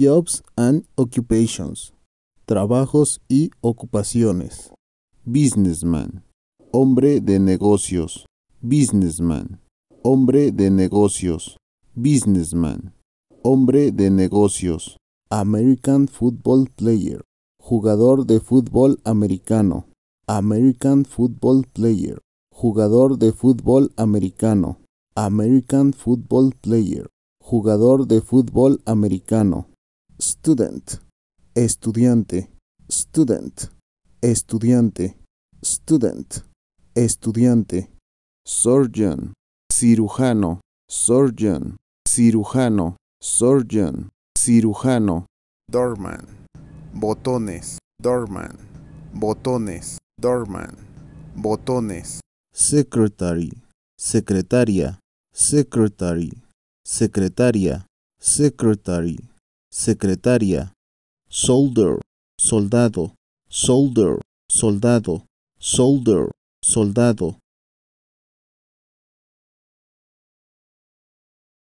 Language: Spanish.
Jobs and Occupations, Trabajos y Ocupaciones. Businessman, hombre de negocios. Businessman, hombre de negocios. Businessman, hombre de negocios. American Football Player, jugador de fútbol americano. American Football Player, jugador de fútbol americano. American Football Player, jugador de fútbol americano student, estudiante, student, estudiante, student, estudiante, surgeon, cirujano, surgeon, cirujano, surgeon, cirujano, doorman, botones, doorman, botones, doorman, botones, secretary, secretaria, secretary, secretaria, secretary secretaria, soldier, soldado, soldier, soldado, soldier, soldado,